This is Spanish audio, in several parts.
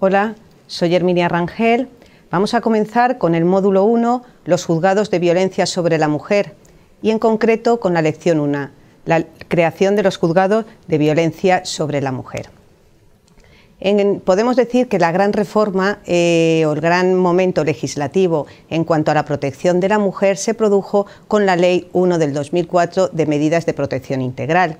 Hola, soy Herminia Rangel. Vamos a comenzar con el módulo 1, los juzgados de violencia sobre la mujer, y en concreto con la lección 1, la creación de los juzgados de violencia sobre la mujer. podemos decir que la gran reforma eh, o el gran momento legislativo en cuanto a la protección de la mujer se produjo con la Ley 1 del 2004 de medidas de protección integral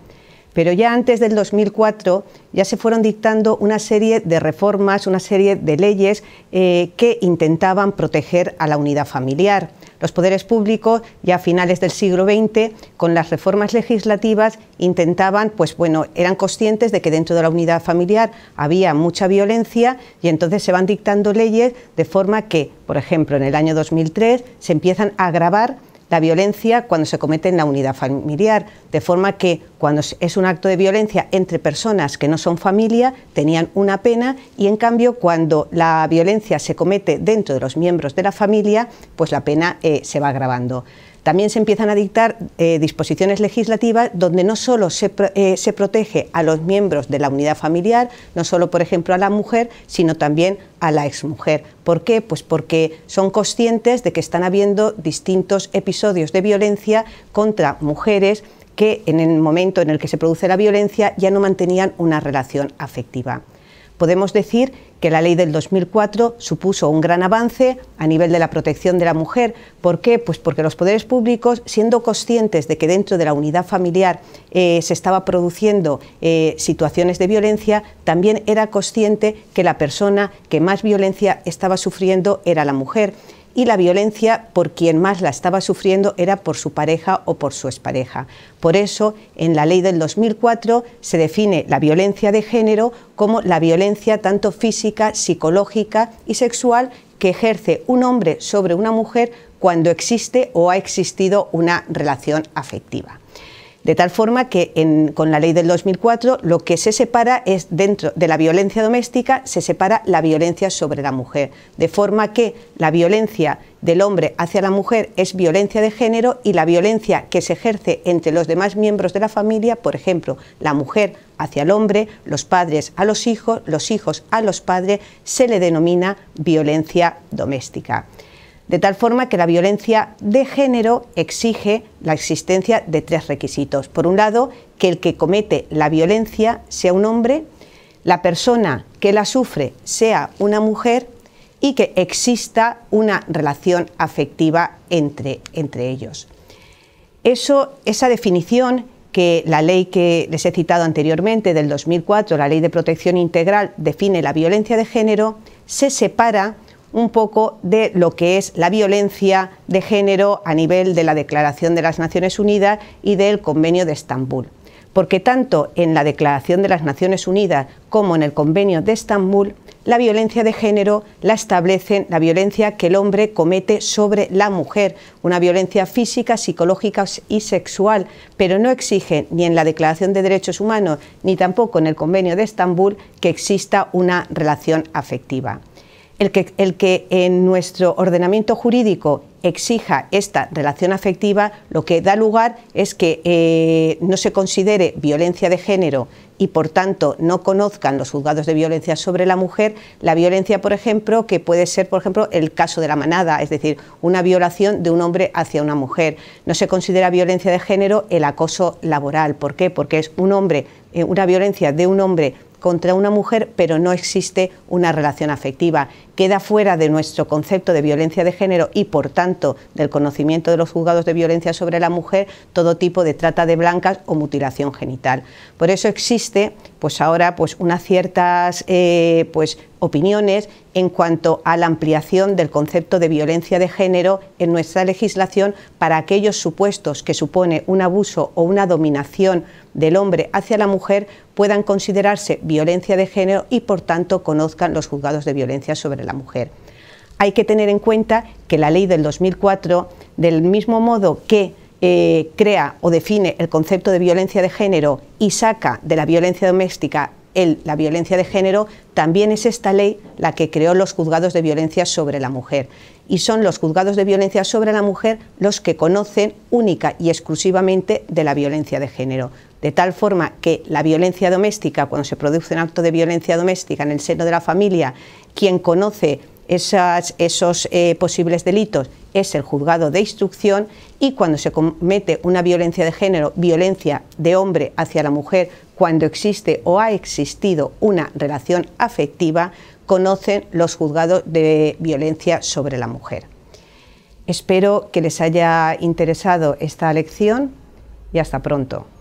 pero ya antes del 2004 ya se fueron dictando una serie de reformas, una serie de leyes eh, que intentaban proteger a la unidad familiar. Los poderes públicos, ya a finales del siglo XX, con las reformas legislativas, intentaban, pues bueno, eran conscientes de que dentro de la unidad familiar había mucha violencia y entonces se van dictando leyes de forma que, por ejemplo, en el año 2003 se empiezan a agravar la violencia cuando se comete en la unidad familiar, de forma que cuando es un acto de violencia entre personas que no son familia, tenían una pena y en cambio cuando la violencia se comete dentro de los miembros de la familia, pues la pena eh, se va agravando. También se empiezan a dictar eh, disposiciones legislativas donde no solo se, eh, se protege a los miembros de la unidad familiar, no solo, por ejemplo, a la mujer, sino también a la exmujer. ¿Por qué? Pues porque son conscientes de que están habiendo distintos episodios de violencia contra mujeres que en el momento en el que se produce la violencia ya no mantenían una relación afectiva podemos decir que la ley del 2004 supuso un gran avance a nivel de la protección de la mujer. ¿Por qué? Pues porque los poderes públicos, siendo conscientes de que dentro de la unidad familiar eh, se estaba produciendo eh, situaciones de violencia, también era consciente que la persona que más violencia estaba sufriendo era la mujer y la violencia por quien más la estaba sufriendo era por su pareja o por su expareja. Por eso, en la ley del 2004 se define la violencia de género como la violencia tanto física, psicológica y sexual que ejerce un hombre sobre una mujer cuando existe o ha existido una relación afectiva. De tal forma que con la ley del 2004 lo que se separa es, dentro de la violencia doméstica, se separa la violencia sobre la mujer. De forma que la violencia del hombre hacia la mujer es violencia de género y la violencia que se ejerce entre los demás miembros de la familia, por ejemplo, la mujer hacia el hombre, los padres a los hijos, los hijos a los padres, se le denomina violencia doméstica de tal forma que la violencia de género exige la existencia de tres requisitos. Por un lado, que el que comete la violencia sea un hombre, la persona que la sufre sea una mujer y que exista una relación afectiva entre, entre ellos. Eso, esa definición que la ley que les he citado anteriormente del 2004, la Ley de Protección Integral, define la violencia de género, se separa un poco de lo que es la violencia de género a nivel de la Declaración de las Naciones Unidas y del Convenio de Estambul. Porque tanto en la Declaración de las Naciones Unidas como en el Convenio de Estambul, la violencia de género la establecen la violencia que el hombre comete sobre la mujer, una violencia física, psicológica y sexual, pero no exige, ni en la Declaración de Derechos Humanos ni tampoco en el Convenio de Estambul que exista una relación afectiva el que, en nuestro ordenamiento jurídico exija esta relación afectiva, lo que da lugar es que eh, no se considere violencia de género y, por tanto, no conozcan los juzgados de violencia sobre la mujer la violencia, por ejemplo, que puede ser, por ejemplo, el caso de la manada, es decir, una violación de un hombre hacia una mujer. No se considera violencia de género el acoso laboral. ¿Por qué? Porque es un hombre, eh, una violencia de un hombre contra una mujer, pero no existe una relación afectiva. Queda fuera de nuestro concepto de violencia de género y, por tanto, del conocimiento de los juzgados de violencia sobre la mujer todo tipo de trata de blancas o mutilación genital. Por eso existe, pues ahora, pues unas ciertas eh, pues, opiniones en cuanto a la ampliación del concepto de violencia de género en nuestra legislación para aquellos supuestos que supone un abuso o una dominación del hombre hacia la mujer puedan considerarse violencia de género y por tanto conozcan los juzgados de violencia sobre la mujer. Hay que tener en cuenta que la ley del 2004, del mismo modo que eh, crea o define el concepto de violencia de género y saca de la violencia doméstica la violencia de género, también es esta ley la que creó los juzgados de violencia sobre la mujer. Y son los juzgados de violencia sobre la mujer los que conocen única y exclusivamente de la violencia de género de tal forma que la violencia doméstica, cuando se produce un acto de violencia doméstica en el seno de la familia, quien conoce esos eh, posibles delitos es el juzgado de instrucción y cuando se comete una violencia de género, violencia de hombre hacia la mujer, cuando existe o ha existido una relación afectiva, conocen los juzgados de violencia sobre la mujer. Espero que les haya interesado esta lección y hasta pronto.